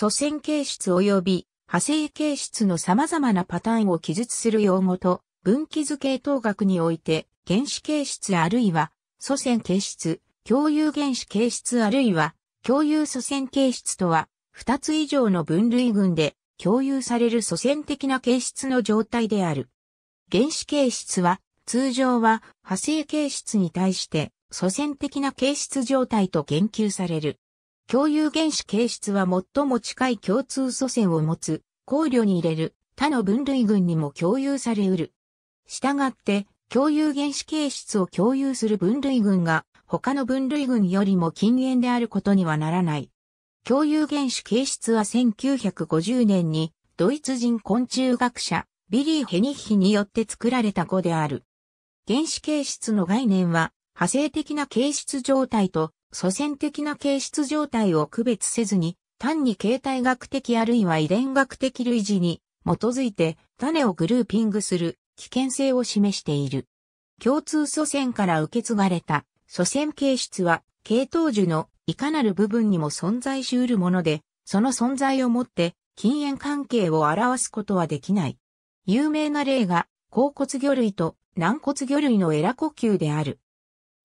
祖先形質及び派生形質の様々なパターンを記述する用語と、分岐図系統学において、原子形質あるいは、祖先形質、共有原子形質あるいは、共有祖先形質とは、2つ以上の分類群で共有される祖先的な形質の状態である。原子形質は、通常は派生形質に対して祖先的な形質状態と言及される。共有原子形質は最も近い共通祖先を持つ、考慮に入れる他の分類群にも共有され得る。従って、共有原子形質を共有する分類群が他の分類群よりも禁煙であることにはならない。共有原子形質は1950年にドイツ人昆虫学者ビリー・ヘニッヒによって作られた語である。原子形質の概念は派生的な形質状態と祖先的な形質状態を区別せずに、単に形態学的あるいは遺伝学的類似に基づいて種をグルーピングする危険性を示している。共通祖先から受け継がれた祖先形質は系統樹のいかなる部分にも存在し得るもので、その存在をもって禁煙関係を表すことはできない。有名な例が、甲骨魚類と軟骨魚類のエラ呼吸である。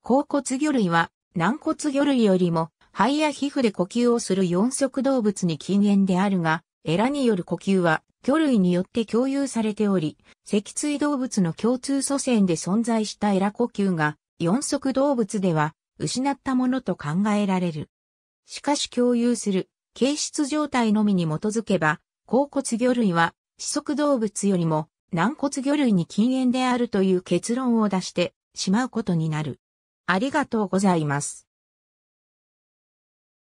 甲骨魚類は軟骨魚類よりも肺や皮膚で呼吸をする四足動物に禁煙であるが、エラによる呼吸は魚類によって共有されており、脊椎動物の共通祖先で存在したエラ呼吸が四足動物では失ったものと考えられる。しかし共有する形質状態のみに基づけば、甲骨魚類は四足動物よりも軟骨魚類に禁煙であるという結論を出してしまうことになる。ありがとうございます。